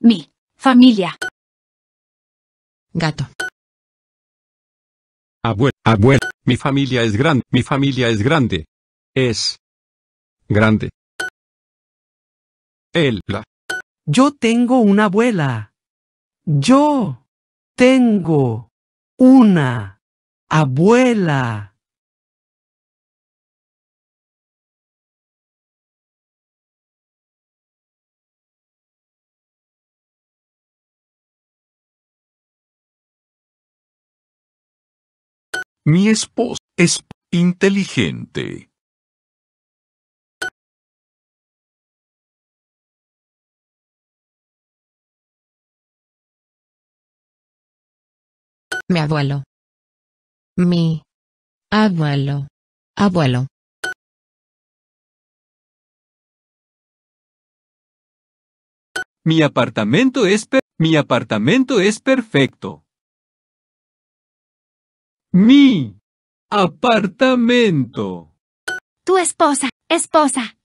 Mi familia. Gato. Abuela. abuela. mi familia es grande, mi familia es grande. Es grande. Él, la. Yo tengo una abuela. Yo tengo una abuela. Mi esposo es inteligente. Mi abuelo. Mi abuelo. Abuelo. Mi apartamento es mi apartamento es perfecto. Mi apartamento. Tu esposa, esposa.